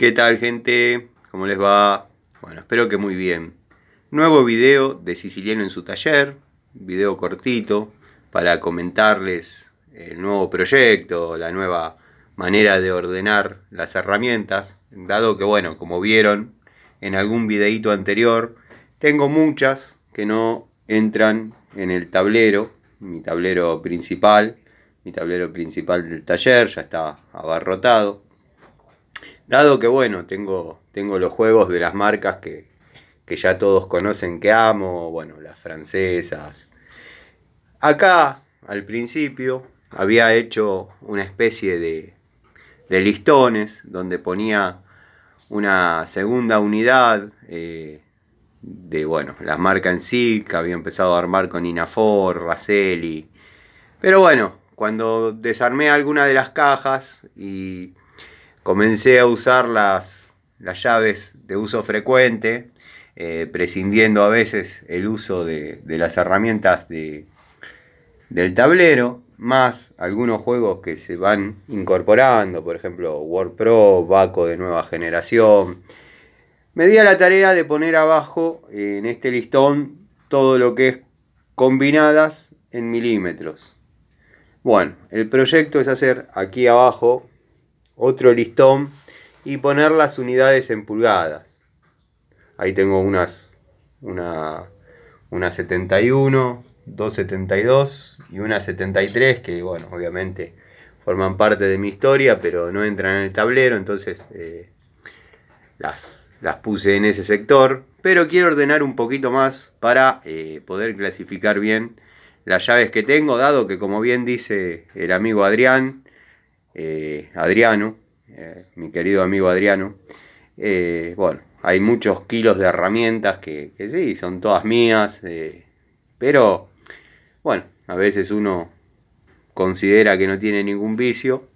¿Qué tal gente? ¿Cómo les va? Bueno, espero que muy bien. Nuevo video de Siciliano en su taller, video cortito para comentarles el nuevo proyecto, la nueva manera de ordenar las herramientas, dado que bueno, como vieron en algún videito anterior, tengo muchas que no entran en el tablero, mi tablero principal, mi tablero principal del taller ya está abarrotado, Dado que, bueno, tengo, tengo los juegos de las marcas que, ya todos conocen que amo, bueno, las francesas. Acá, al principio, había hecho una especie de, de listones donde ponía una segunda unidad eh, de, bueno, las marcas en sí, que había empezado a armar con Inafor, Raceli, Pero bueno, cuando desarmé alguna de las cajas y Comencé a usar las, las llaves de uso frecuente, eh, prescindiendo a veces el uso de, las herramientas de, del tablero, más algunos juegos que se van incorporando, por ejemplo Word Pro, Baco de nueva generación. Me di a la tarea de poner abajo en este listón todo lo que es combinadas en milímetros. Bueno, el proyecto es hacer aquí abajo otro listón y poner las unidades en pulgadas. Ahí tengo unas, una, 71, 272 y una 73 que, bueno, obviamente forman parte de mi historia, pero no entran en el tablero, entonces eh, las, las puse en ese sector. Pero quiero ordenar un poquito más para eh, poder clasificar bien las llaves que tengo, dado que como bien dice el amigo Adrián, eh, Adriano, eh, mi querido amigo Adriano. Eh, bueno, hay muchos kilos de herramientas que, sí, son todas mías, pero bueno, a veces uno considera que no tiene ningún vicio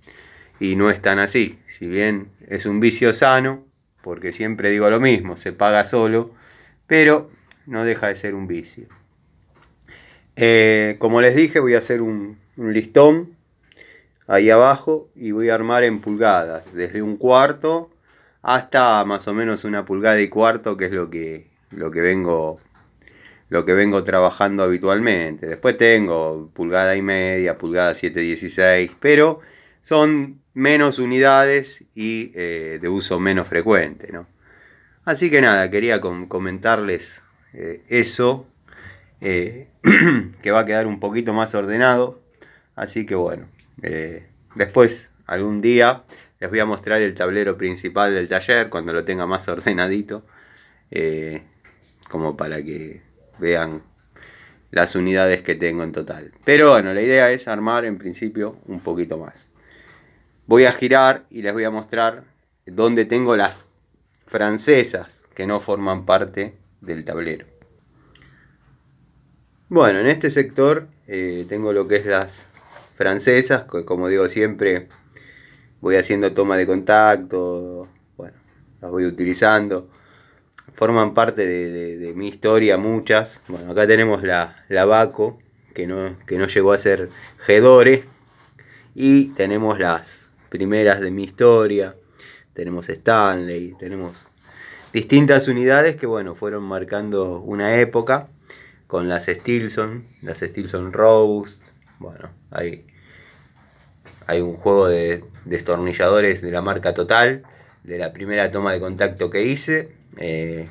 y no es tan así. Si bien es un vicio sano, porque siempre digo lo mismo, se paga solo, pero no deja de ser un vicio. como les dije, voy a hacer un listón ahí abajo y voy a armar en pulgadas, desde un cuarto hasta más o menos una pulgada y cuarto, que es lo que, lo que vengo lo que vengo trabajando habitualmente. Después tengo pulgada y media, pulgada 7.16, pero son menos unidades y eh, de uso menos frecuente. Así que nada, quería comentarles eh, eso, eh, que va a quedar un poquito más ordenado. Así que bueno, eh, después, algún día, les voy a mostrar el tablero principal del taller cuando lo tenga más ordenadito, eh, como para que vean las unidades que tengo en total. Pero bueno, la idea es armar en principio un poquito más. Voy a girar y les voy a mostrar dónde tengo las francesas que no forman parte del tablero. Bueno, en este sector eh, tengo lo que es las francesas, como digo siempre, voy haciendo toma de contacto, bueno, las voy utilizando. Forman parte de, mi historia muchas. Bueno, acá tenemos la, Baco, que no, que no llegó a ser Gedore. Y tenemos las primeras de mi historia. Tenemos Stanley, tenemos distintas unidades que, bueno, fueron marcando una época con las Stilson, las Stilson Rose, bueno, hay, hay un juego de destornilladores de la marca Total, de la primera toma de contacto que hice. Eh,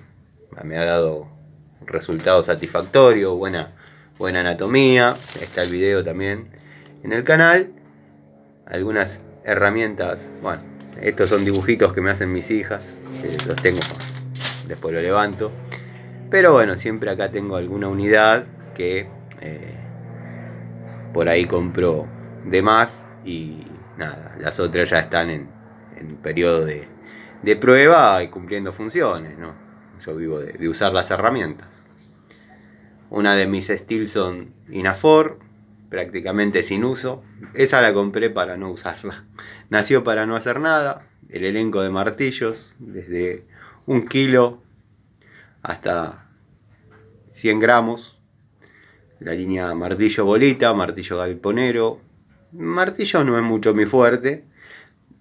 me ha dado resultado satisfactorio, buena, buena anatomía. Está el video también en el canal. Algunas herramientas, bueno, estos son dibujitos que me hacen mis hijas, los tengo, después lo levanto. Pero bueno, siempre acá tengo alguna unidad que... Eh, por ahí compró de más y nada, las otras ya están en, en periodo de, prueba y cumpliendo funciones, ¿no? Yo vivo de, de usar las herramientas. Una de mis Stilson Inafor, prácticamente sin uso. Esa la compré para no usarla. Nació para no hacer nada. El elenco de martillos, desde un kilo hasta 100 gramos la línea martillo bolita, martillo galponero. Martillo no es mucho mi fuerte.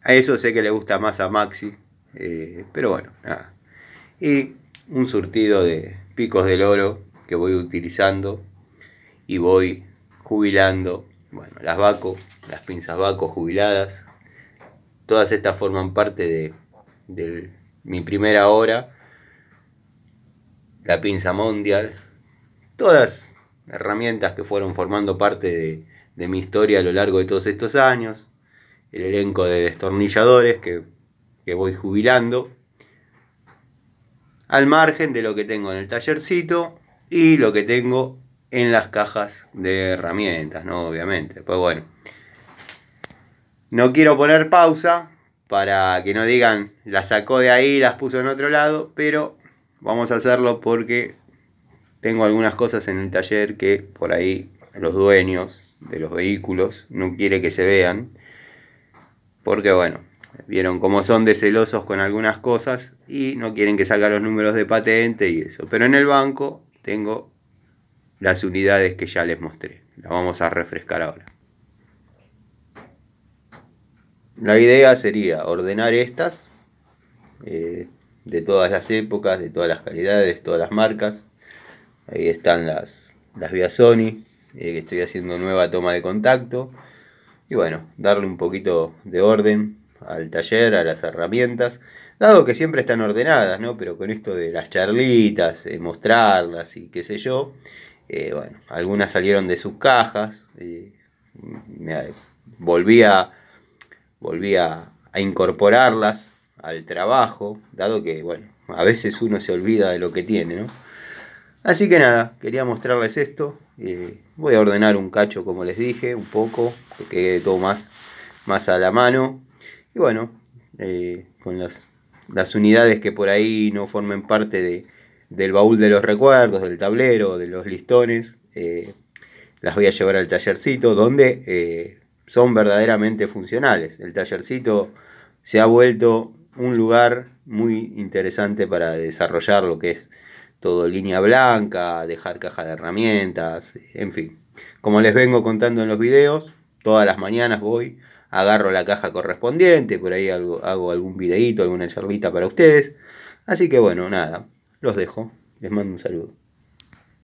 A eso sé que le gusta más a Maxi. Eh, pero bueno, nada. Y un surtido de picos del oro que voy utilizando y voy jubilando. Bueno, las vaco, las pinzas vaco jubiladas. Todas estas forman parte de, de mi primera hora. La pinza mundial. Todas herramientas que fueron formando parte de, mi historia a lo largo de todos estos años, el elenco de destornilladores que, que voy jubilando, al margen de lo que tengo en el tallercito y lo que tengo en las cajas de herramientas, ¿no? Obviamente. Pues bueno. No quiero poner pausa para que no digan, la sacó de ahí, las puso en otro lado, pero vamos a hacerlo porque tengo algunas cosas en el taller que por ahí los dueños de los vehículos no quieren que se vean. Porque bueno, vieron como son de celosos con algunas cosas y no quieren que salgan los números de patente y eso. Pero en el banco tengo las unidades que ya les mostré. Las vamos a refrescar ahora. La idea sería ordenar estas eh, de todas las épocas, de todas las calidades, de todas las marcas. Ahí están las, las vías Sony, eh, que estoy haciendo nueva toma de contacto. Y bueno, darle un poquito de orden al taller, a las herramientas, dado que siempre están ordenadas, ¿no? Pero con esto de las charlitas, eh, mostrarlas y qué sé yo, eh, bueno, algunas salieron de sus cajas, volví, a, a incorporarlas al trabajo, dado que, bueno, a veces uno se olvida de lo que tiene, ¿no? Así que nada, quería mostrarles esto. Eh, voy a ordenar un cacho como les dije, un poco, que quede todo más, más a la mano. Y bueno, eh, con las, unidades que por ahí no formen parte de, del baúl de los recuerdos, del tablero, de los listones, eh, las voy a llevar al tallercito donde son verdaderamente funcionales. El tallercito se ha vuelto un lugar muy interesante para desarrollar lo que es todo línea blanca, dejar caja de herramientas, en fin. Como les vengo contando en los videos, todas las mañanas voy, agarro la caja correspondiente, por ahí hago, hago algún videito alguna charlita para ustedes. Así que bueno, nada, los dejo, les mando un saludo.